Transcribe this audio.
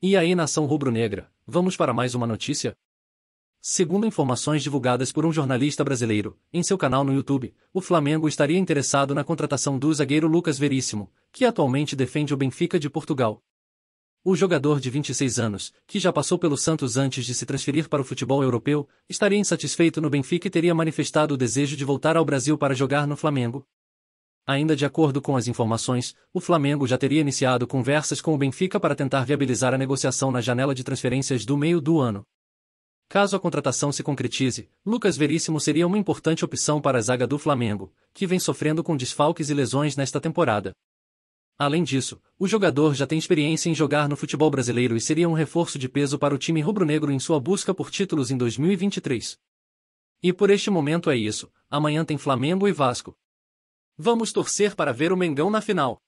E aí, nação rubro-negra, vamos para mais uma notícia? Segundo informações divulgadas por um jornalista brasileiro, em seu canal no YouTube, o Flamengo estaria interessado na contratação do zagueiro Lucas Veríssimo, que atualmente defende o Benfica de Portugal. O jogador de 26 anos, que já passou pelo Santos antes de se transferir para o futebol europeu, estaria insatisfeito no Benfica e teria manifestado o desejo de voltar ao Brasil para jogar no Flamengo. Ainda de acordo com as informações, o Flamengo já teria iniciado conversas com o Benfica para tentar viabilizar a negociação na janela de transferências do meio do ano. Caso a contratação se concretize, Lucas Veríssimo seria uma importante opção para a zaga do Flamengo, que vem sofrendo com desfalques e lesões nesta temporada. Além disso, o jogador já tem experiência em jogar no futebol brasileiro e seria um reforço de peso para o time rubro-negro em sua busca por títulos em 2023. E por este momento é isso, amanhã tem Flamengo e Vasco. Vamos torcer para ver o Mengão na final.